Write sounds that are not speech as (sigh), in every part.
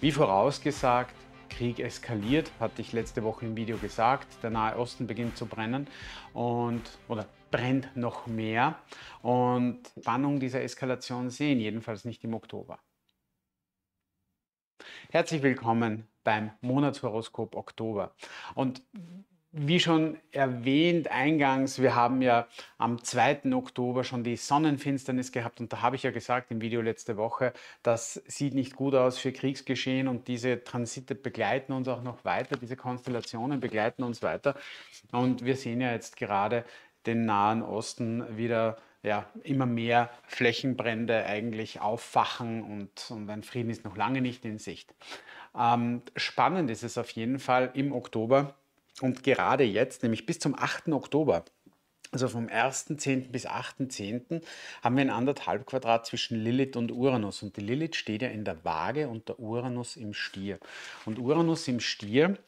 Wie vorausgesagt, Krieg eskaliert, hatte ich letzte Woche im Video gesagt. Der Nahe Osten beginnt zu brennen und oder brennt noch mehr und Spannung dieser Eskalation sehen, jedenfalls nicht im Oktober. Herzlich willkommen beim Monatshoroskop Oktober. Und wie schon erwähnt eingangs, wir haben ja am 2. Oktober schon die Sonnenfinsternis gehabt und da habe ich ja gesagt im Video letzte Woche, das sieht nicht gut aus für Kriegsgeschehen und diese Transite begleiten uns auch noch weiter, diese Konstellationen begleiten uns weiter und wir sehen ja jetzt gerade den Nahen Osten wieder ja, immer mehr Flächenbrände eigentlich auffachen und, und ein Frieden ist noch lange nicht in Sicht. Ähm, spannend ist es auf jeden Fall im Oktober und gerade jetzt, nämlich bis zum 8. Oktober, also vom 1.10. bis 8.10. haben wir ein anderthalb Quadrat zwischen Lilith und Uranus. Und die Lilith steht ja in der Waage und der Uranus im Stier. Und Uranus im Stier,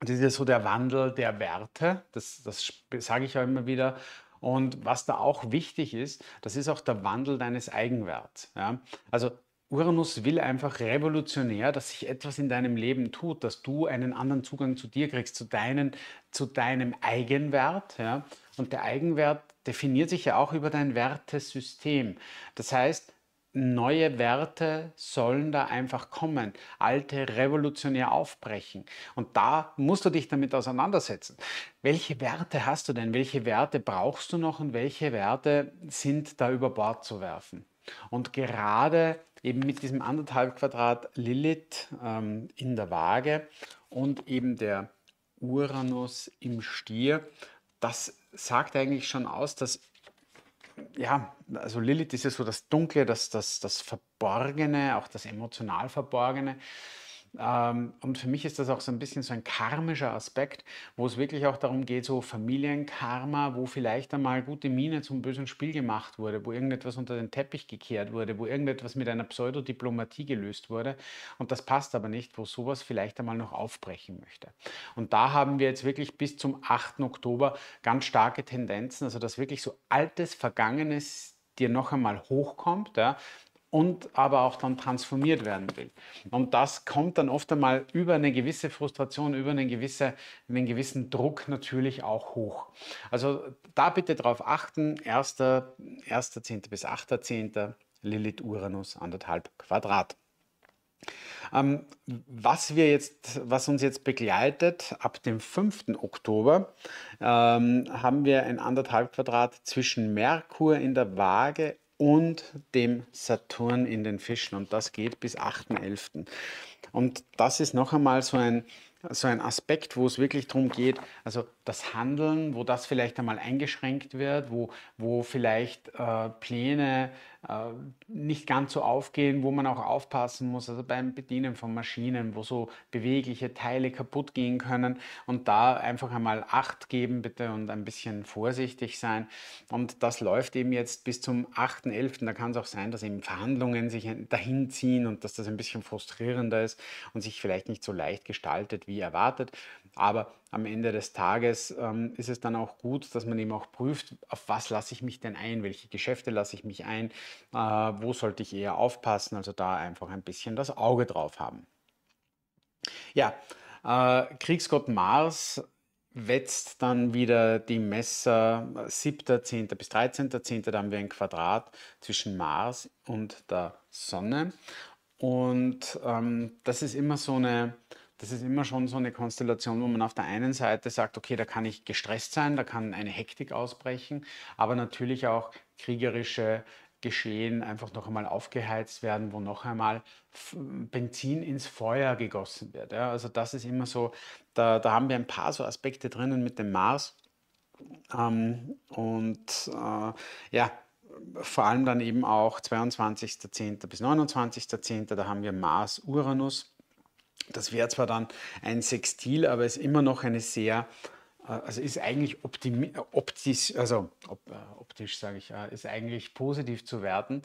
das ist ja so der Wandel der Werte, das, das sage ich ja immer wieder. Und was da auch wichtig ist, das ist auch der Wandel deines Eigenwerts. Ja? Also Uranus will einfach revolutionär, dass sich etwas in deinem Leben tut, dass du einen anderen Zugang zu dir kriegst, zu, deinen, zu deinem Eigenwert. Ja? Und der Eigenwert definiert sich ja auch über dein Wertesystem. Das heißt, neue Werte sollen da einfach kommen, alte revolutionär aufbrechen. Und da musst du dich damit auseinandersetzen. Welche Werte hast du denn? Welche Werte brauchst du noch und welche Werte sind da über Bord zu werfen? Und gerade eben mit diesem anderthalb Quadrat Lilith ähm, in der Waage und eben der Uranus im Stier, das sagt eigentlich schon aus, dass ja, also Lilith ist ja so das Dunkle, das, das, das Verborgene, auch das emotional Verborgene. Ähm, und für mich ist das auch so ein bisschen so ein karmischer Aspekt, wo es wirklich auch darum geht, so Familienkarma, wo vielleicht einmal gute Miene zum bösen Spiel gemacht wurde, wo irgendetwas unter den Teppich gekehrt wurde, wo irgendetwas mit einer Pseudodiplomatie gelöst wurde. Und das passt aber nicht, wo sowas vielleicht einmal noch aufbrechen möchte. Und da haben wir jetzt wirklich bis zum 8. Oktober ganz starke Tendenzen, also dass wirklich so altes, vergangenes dir noch einmal hochkommt, ja, und aber auch dann transformiert werden will. Und das kommt dann oft einmal über eine gewisse Frustration, über eine gewisse, einen gewissen Druck natürlich auch hoch. Also da bitte darauf achten, 1.10. bis 8.10. Lilith Uranus anderthalb Quadrat. Ähm, was, wir jetzt, was uns jetzt begleitet, ab dem 5. Oktober ähm, haben wir ein anderthalb Quadrat zwischen Merkur in der Waage und dem Saturn in den Fischen. Und das geht bis 8.11. Und das ist noch einmal so ein, so ein Aspekt, wo es wirklich darum geht, also das Handeln, wo das vielleicht einmal eingeschränkt wird, wo, wo vielleicht äh, Pläne äh, nicht ganz so aufgehen, wo man auch aufpassen muss, also beim Bedienen von Maschinen, wo so bewegliche Teile kaputt gehen können und da einfach einmal Acht geben bitte und ein bisschen vorsichtig sein. Und das läuft eben jetzt bis zum 8.11. Da kann es auch sein, dass eben Verhandlungen sich dahin ziehen und dass das ein bisschen frustrierender ist und sich vielleicht nicht so leicht gestaltet wie erwartet. Aber am Ende des Tages ähm, ist es dann auch gut, dass man eben auch prüft, auf was lasse ich mich denn ein, welche Geschäfte lasse ich mich ein, äh, wo sollte ich eher aufpassen. Also da einfach ein bisschen das Auge drauf haben. Ja, äh, Kriegsgott Mars wetzt dann wieder die Messer 7.10. Äh, bis 13.10. Da haben wir ein Quadrat zwischen Mars und der Sonne. Und ähm, das ist immer so eine, das ist immer schon so eine Konstellation, wo man auf der einen Seite sagt, okay, da kann ich gestresst sein, da kann eine Hektik ausbrechen, aber natürlich auch kriegerische Geschehen einfach noch einmal aufgeheizt werden, wo noch einmal Benzin ins Feuer gegossen wird. Ja, also das ist immer so, da, da haben wir ein paar so Aspekte drinnen mit dem Mars. Ähm, und äh, ja, vor allem dann eben auch 22.10. bis 29.10. Da haben wir Mars-Uranus das wäre zwar dann ein Sextil, aber ist immer noch eine sehr, äh, also ist eigentlich äh, optisch, also op äh, optisch sage ich, ist eigentlich positiv zu werten,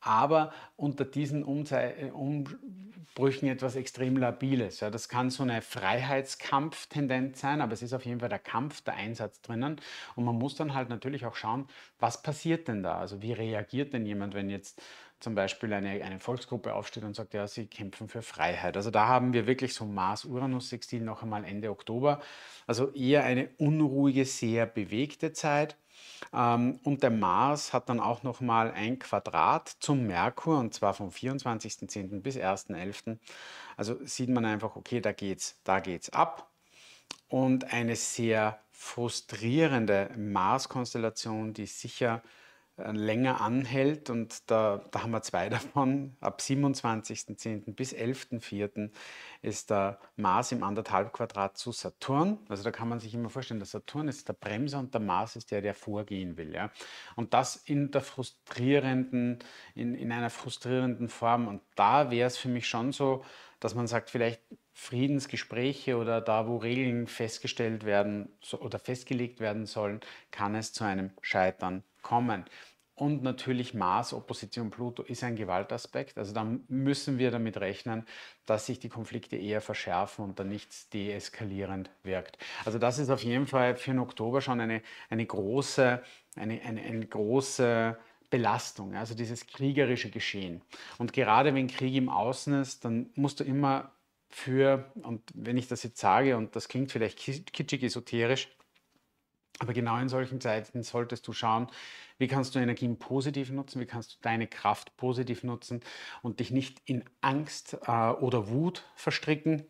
aber unter diesen Umzei Umbrüchen etwas extrem Labiles. Ja, das kann so eine Freiheitskampftendenz sein, aber es ist auf jeden Fall der Kampf, der Einsatz drinnen. Und man muss dann halt natürlich auch schauen, was passiert denn da? Also wie reagiert denn jemand, wenn jetzt zum Beispiel eine, eine Volksgruppe aufsteht und sagt, ja, sie kämpfen für Freiheit. Also da haben wir wirklich so Mars-Uranus-Sextil noch einmal Ende Oktober. Also eher eine unruhige, sehr bewegte Zeit. Ähm, und der Mars hat dann auch noch mal ein Quadrat zum Merkur und zwar vom 24.10. bis 1.11. Also sieht man einfach, okay, da geht's, da geht's ab. Und eine sehr frustrierende Mars-Konstellation, die sicher äh, länger anhält und da, da haben wir zwei (laughs) davon. Ab 27.10. bis 11.04. ist der Mars im anderthalb Quadrat zu Saturn. Also da kann man sich immer vorstellen, der Saturn ist der Bremser und der Mars ist der, der vorgehen will. Ja? Und das in der frustrierenden, in, in einer frustrierenden Form. Und da wäre es für mich schon so, dass man sagt, vielleicht Friedensgespräche oder da, wo Regeln festgestellt werden oder festgelegt werden sollen, kann es zu einem Scheitern kommen. Und natürlich Mars, Opposition Pluto ist ein Gewaltaspekt. Also da müssen wir damit rechnen, dass sich die Konflikte eher verschärfen und dann nichts deeskalierend wirkt. Also das ist auf jeden Fall für den Oktober schon eine, eine große, eine, eine, eine große Belastung, also dieses kriegerische Geschehen. Und gerade wenn Krieg im Außen ist, dann musst du immer für, und wenn ich das jetzt sage, und das klingt vielleicht kitschig esoterisch, aber genau in solchen Zeiten solltest du schauen, wie kannst du Energien positiv nutzen, wie kannst du deine Kraft positiv nutzen und dich nicht in Angst äh, oder Wut verstricken,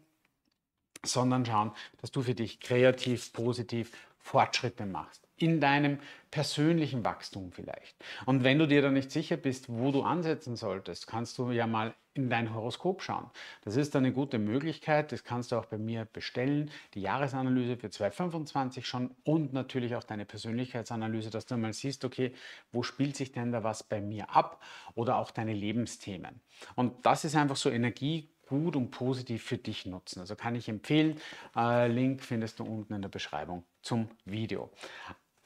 sondern schauen, dass du für dich kreativ, positiv Fortschritte machst in deinem persönlichen Wachstum vielleicht. Und wenn du dir da nicht sicher bist, wo du ansetzen solltest, kannst du ja mal in dein Horoskop schauen. Das ist eine gute Möglichkeit, das kannst du auch bei mir bestellen, die Jahresanalyse für 2025 schon und natürlich auch deine Persönlichkeitsanalyse, dass du mal siehst, okay, wo spielt sich denn da was bei mir ab oder auch deine Lebensthemen. Und das ist einfach so Energie, gut und positiv für dich nutzen. Also kann ich empfehlen. Äh, Link findest du unten in der Beschreibung zum Video.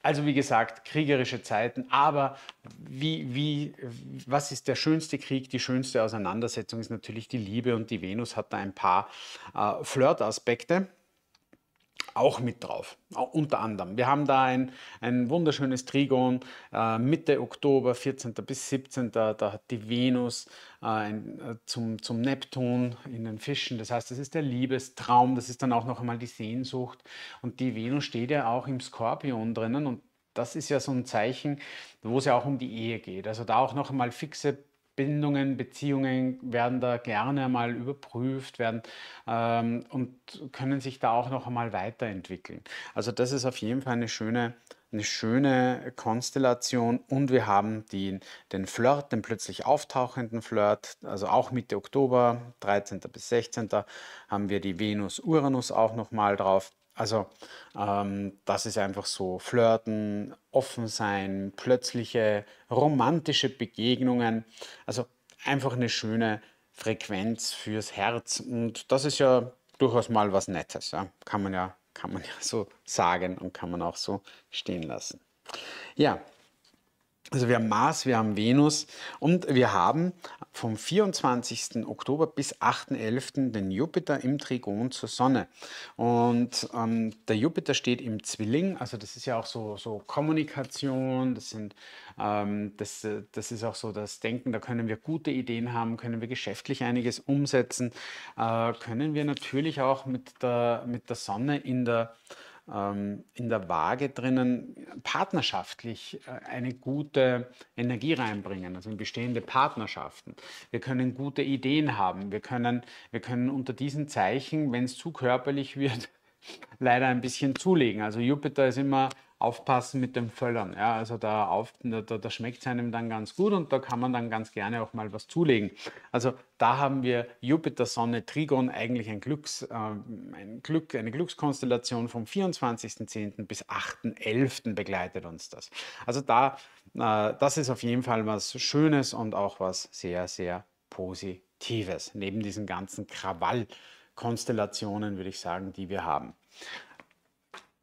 Also wie gesagt, kriegerische Zeiten, aber wie, wie, was ist der schönste Krieg? Die schönste Auseinandersetzung ist natürlich die Liebe und die Venus hat da ein paar äh, Flirtaspekte auch mit drauf, auch unter anderem. Wir haben da ein, ein wunderschönes Trigon, äh, Mitte Oktober, 14. bis 17. Da hat die Venus äh, ein, äh, zum, zum Neptun in den Fischen. Das heißt, das ist der Liebestraum, das ist dann auch noch einmal die Sehnsucht. Und die Venus steht ja auch im Skorpion drinnen und das ist ja so ein Zeichen, wo es ja auch um die Ehe geht. Also da auch noch einmal fixe Bindungen, Beziehungen werden da gerne mal überprüft werden ähm, und können sich da auch noch einmal weiterentwickeln. Also das ist auf jeden Fall eine schöne, eine schöne Konstellation und wir haben den, den Flirt, den plötzlich auftauchenden Flirt, also auch Mitte Oktober, 13. bis 16. haben wir die Venus-Uranus auch nochmal drauf. Also ähm, das ist einfach so, flirten, offen sein, plötzliche romantische Begegnungen, also einfach eine schöne Frequenz fürs Herz und das ist ja durchaus mal was Nettes, ja? kann man ja, kann man (laughs) ja so sagen und kann man auch so stehen lassen. Ja, also wir haben Mars, wir haben Venus und wir haben vom 24. Oktober bis 8.11. den Jupiter im Trigon zur Sonne. Und ähm, der Jupiter steht im Zwilling, also das ist ja auch so, so Kommunikation, das, sind, ähm, das, das ist auch so das Denken, da können wir gute Ideen haben, können wir geschäftlich einiges umsetzen, äh, können wir natürlich auch mit der, mit der Sonne in der ähm, in der Waage drinnen partnerschaftlich äh, eine gute Energie reinbringen, also in bestehende Partnerschaften. Wir können gute Ideen haben. Wir können, wir können unter diesen Zeichen, wenn es zu körperlich (laughs) wird, leider ein bisschen zulegen. Also Jupiter ist immer aufpassen mit dem Völlern. Ja, also da, da, da schmeckt es einem dann ganz gut und da kann man dann ganz gerne auch mal was zulegen. Also da haben wir Jupiter, Sonne, Trigon eigentlich ein, Glücks, äh, ein Glück, eine Glückskonstellation vom 24.10. bis 8.11. begleitet uns das. Also da, äh, das ist auf jeden Fall was Schönes und auch was sehr, sehr Positives. Neben diesen ganzen Krawallkonstellationen, würde ich sagen, die wir haben.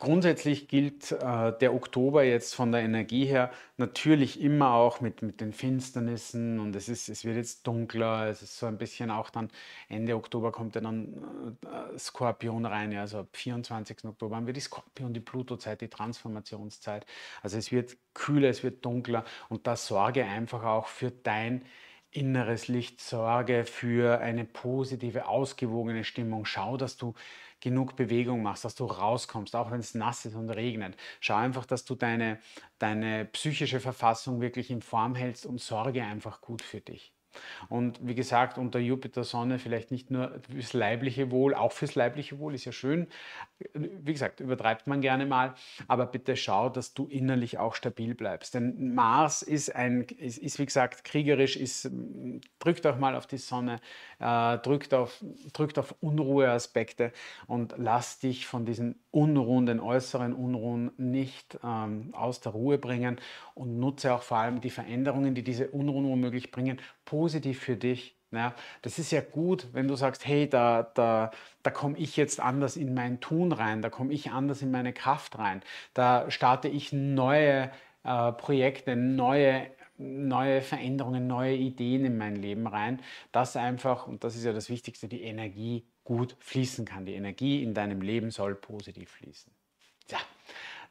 Grundsätzlich gilt äh, der Oktober jetzt von der Energie her natürlich immer auch mit, mit den Finsternissen und es, ist, es wird jetzt dunkler, es ist so ein bisschen auch dann Ende Oktober kommt ja dann äh, Skorpion rein, ja, also ab 24. Oktober haben wir die Skorpion, die Pluto-Zeit, die Transformationszeit. Also es wird kühler, es wird dunkler und da sorge einfach auch für dein inneres Licht, sorge für eine positive, ausgewogene Stimmung. Schau, dass du genug Bewegung machst, dass du rauskommst, auch wenn es nass ist und regnet. Schau einfach, dass du deine, deine psychische Verfassung wirklich in Form hältst und sorge einfach gut für dich. Und wie gesagt, unter Jupiter-Sonne vielleicht nicht nur fürs leibliche Wohl, auch fürs leibliche Wohl ist ja schön. Wie gesagt, übertreibt man gerne mal, aber bitte schau, dass du innerlich auch stabil bleibst. Denn Mars ist ein, ist, ist wie gesagt kriegerisch, ist, drückt auch mal auf die Sonne, äh, drückt, auf, drückt auf Unruheaspekte und lass dich von diesen Unruhen, den äußeren Unruhen nicht ähm, aus der Ruhe bringen und nutze auch vor allem die Veränderungen, die diese Unruhen womöglich bringen, positiv positiv für dich. Ja, das ist ja gut, wenn du sagst, hey, da, da, da komme ich jetzt anders in mein Tun rein, da komme ich anders in meine Kraft rein, da starte ich neue äh, Projekte, neue, neue Veränderungen, neue Ideen in mein Leben rein, dass einfach, und das ist ja das Wichtigste, die Energie gut fließen kann. Die Energie in deinem Leben soll positiv fließen. Ja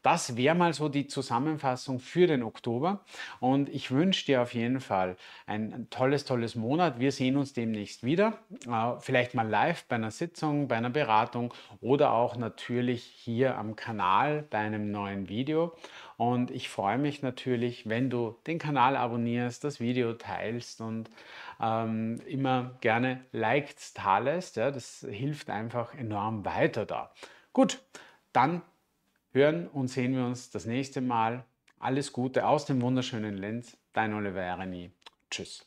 das wäre mal so die Zusammenfassung für den Oktober. Und ich wünsche dir auf jeden Fall ein tolles, tolles Monat. Wir sehen uns demnächst wieder. Äh, vielleicht mal live bei einer Sitzung, bei einer Beratung oder auch natürlich hier am Kanal bei einem neuen Video. Und ich freue mich natürlich, wenn du den Kanal abonnierst, das Video teilst und ähm, immer gerne Likes da lässt. Ja, das hilft einfach enorm weiter da. Gut, dann hören und sehen wir uns das nächste Mal. Alles Gute aus dem wunderschönen Lenz, dein Oliver Ereni. Tschüss.